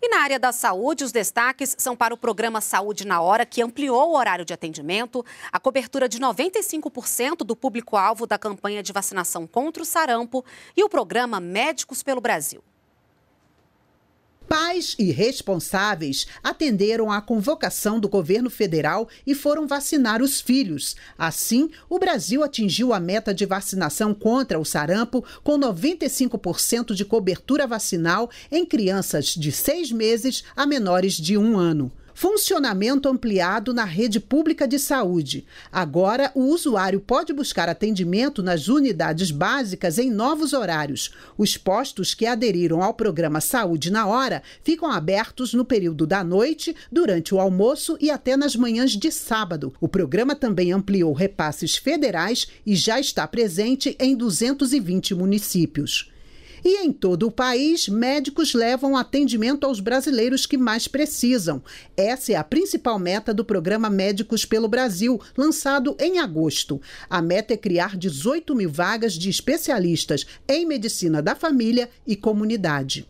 E na área da saúde, os destaques são para o programa Saúde na Hora, que ampliou o horário de atendimento, a cobertura de 95% do público-alvo da campanha de vacinação contra o sarampo e o programa Médicos pelo Brasil. Pais e responsáveis atenderam à convocação do governo federal e foram vacinar os filhos. Assim, o Brasil atingiu a meta de vacinação contra o sarampo com 95% de cobertura vacinal em crianças de seis meses a menores de um ano. Funcionamento ampliado na rede pública de saúde. Agora, o usuário pode buscar atendimento nas unidades básicas em novos horários. Os postos que aderiram ao programa Saúde na Hora ficam abertos no período da noite, durante o almoço e até nas manhãs de sábado. O programa também ampliou repasses federais e já está presente em 220 municípios. E em todo o país, médicos levam atendimento aos brasileiros que mais precisam. Essa é a principal meta do programa Médicos pelo Brasil, lançado em agosto. A meta é criar 18 mil vagas de especialistas em medicina da família e comunidade.